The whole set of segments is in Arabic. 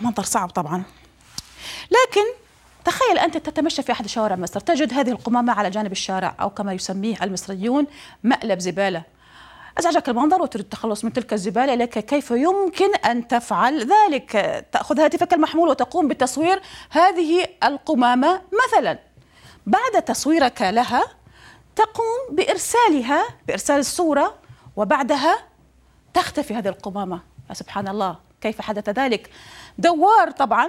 منظر صعب طبعا لكن تخيل أنت تتمشى في أحد شوارع مصر تجد هذه القمامة على جانب الشارع أو كما يسميه المصريون مقلب زبالة أزعجك المنظر وتريد التخلص من تلك الزبالة لك كيف يمكن أن تفعل ذلك تأخذ هاتفك المحمول وتقوم بتصوير هذه القمامة مثلا بعد تصويرك لها تقوم بإرسالها بإرسال الصورة وبعدها تختفي هذه القمامة سبحان الله كيف حدث ذلك دوار طبعا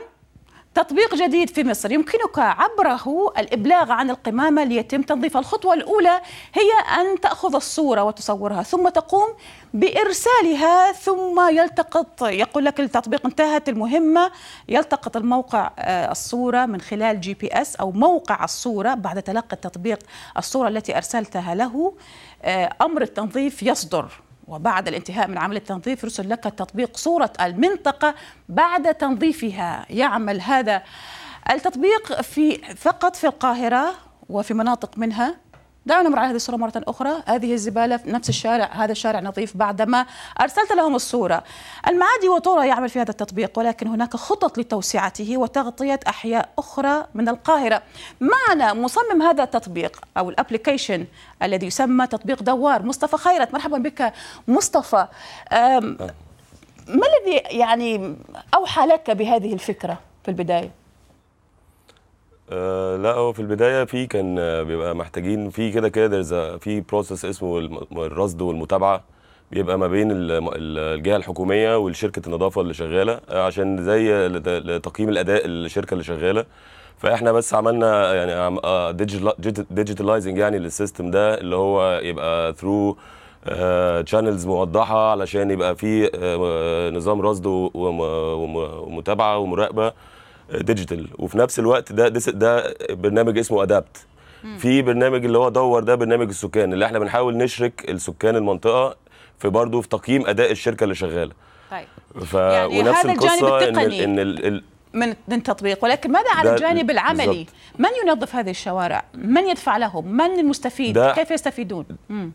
تطبيق جديد في مصر يمكنك عبره الابلاغ عن القمامه ليتم تنظيف الخطوه الاولى هي ان تاخذ الصوره وتصورها ثم تقوم بارسالها ثم يلتقط يقول لك التطبيق انتهت المهمه يلتقط الموقع آه، الصوره من خلال جي بي اس او موقع الصوره بعد تلقي التطبيق الصوره التي ارسلتها له آه، امر التنظيف يصدر وبعد الانتهاء من عمل التنظيف يرسل لك تطبيق صورة المنطقة بعد تنظيفها يعمل هذا التطبيق في فقط في القاهرة وفي مناطق منها دعونا نمر على هذه الصورة مرة أخرى هذه الزبالة في نفس الشارع هذا الشارع نظيف بعدما أرسلت لهم الصورة المعادي وطورة يعمل في هذا التطبيق ولكن هناك خطط لتوسعته وتغطية أحياء أخرى من القاهرة معنا مصمم هذا التطبيق أو الأبليكيشن الذي يسمى تطبيق دوار مصطفى خيرت مرحبا بك مصطفى ما الذي يعني أوحى لك بهذه الفكرة في البداية؟ آه لا هو في البدايه في كان آه، بيبقى محتاجين في كده كده في بروسس اسمه الرصد والمتابعه بيبقى ما بين الجهه الحكوميه والشركه النظافه اللي شغاله آه، عشان زي لتقييم الاداء الشركه اللي شغاله فاحنا بس عملنا يعني آه، ديجيتالايزنج يعني للسيستم ده اللي هو يبقى ثرو تشانلز موضحه علشان يبقى في نظام رصد ومتابعه ومراقبه ديجيتال وفي نفس الوقت ده ده, ده برنامج اسمه ادابت في برنامج اللي هو دور ده برنامج السكان اللي احنا بنحاول نشرك السكان المنطقه في برضه في تقييم اداء الشركه اللي شغاله طيب ف... يعني ونفس هذا القصه الجانب التقني ان, ال... إن ال... من التطبيق ولكن ماذا عن الجانب العملي بالزبط. من ينظف هذه الشوارع من يدفع لهم من المستفيد كيف يستفيدون مم.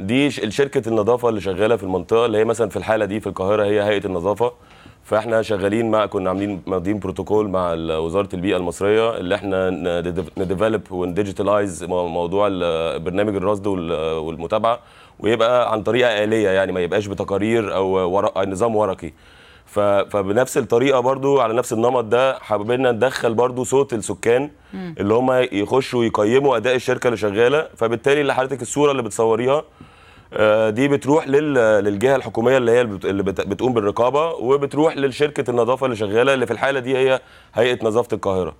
دي شركه النظافه اللي شغاله في المنطقه اللي هي مثلا في الحاله دي في القاهره هي هيئه النظافه فاحنا شغالين مع كنا عاملين ماضيين بروتوكول مع وزاره البيئه المصريه اللي احنا نديفلوب ونديجيتالايز موضوع برنامج الرصد والمتابعه ويبقى عن طريقه اليه يعني ما يبقاش بتقارير او ورق نظام ورقي فبنفس الطريقه برضو على نفس النمط ده حابين ندخل برضو صوت السكان اللي هم يخشوا يقيموا اداء الشركه اللي شغاله فبالتالي اللي حضرتك الصوره اللي بتصوريها آه، دي بتروح للجهه الحكوميه اللي هي اللي بتقوم بالرقابه وبتروح لشركه النظافه اللي شغاله اللي في الحاله دي هي هيئه نظافه القاهره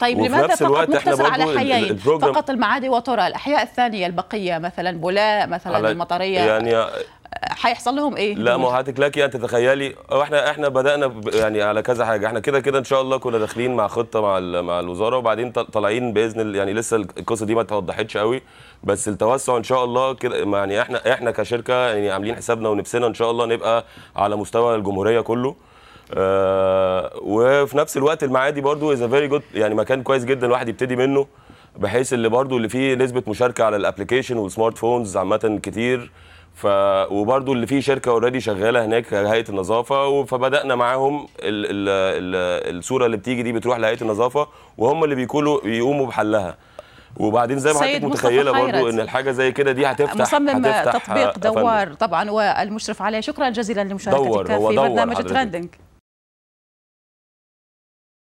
طيب لماذا نفس فقط مقتصر على حيين فقط المعادي وطرى الاحياء الثانيه البقيه مثلا بولاء مثلا المطريه يعني هيحصل لهم ايه لا ما هاتك لكي يعني، ان تتخيلي احنا احنا بدانا يعني على كذا حاجه احنا كده كده ان شاء الله كنا داخلين مع خطه مع مع الوزاره وبعدين طالعين باذن يعني لسه القصه دي ما اتوضحتش قوي بس التوسع ان شاء الله كده يعني احنا احنا كشركه يعني عاملين حسابنا ونفسنا ان شاء الله نبقى على مستوى الجمهوريه كله آه وفي نفس الوقت المعادي برضو از فيري جود يعني مكان كويس جدا الواحد يبتدي منه بحيث اللي برضو اللي فيه نسبه مشاركه على الابلكيشن والسمارت فونز عامه كتير ف وبرده اللي فيه شركه اوريدي شغاله هناك هيئه النظافه فبدانا معاهم ال... ال... ال... الصوره اللي بتيجي دي بتروح لهيئه النظافه وهم اللي بيكونوا يقوموا بحلها وبعدين زي ما حضرتك متخيله برضو ان الحاجه زي كده دي هتفتح مصمم هتفتح تطبيق آه، دوار أفندم. طبعا والمشرف عليه شكرا جزيلا لمشاركتك في برنامج ترندنج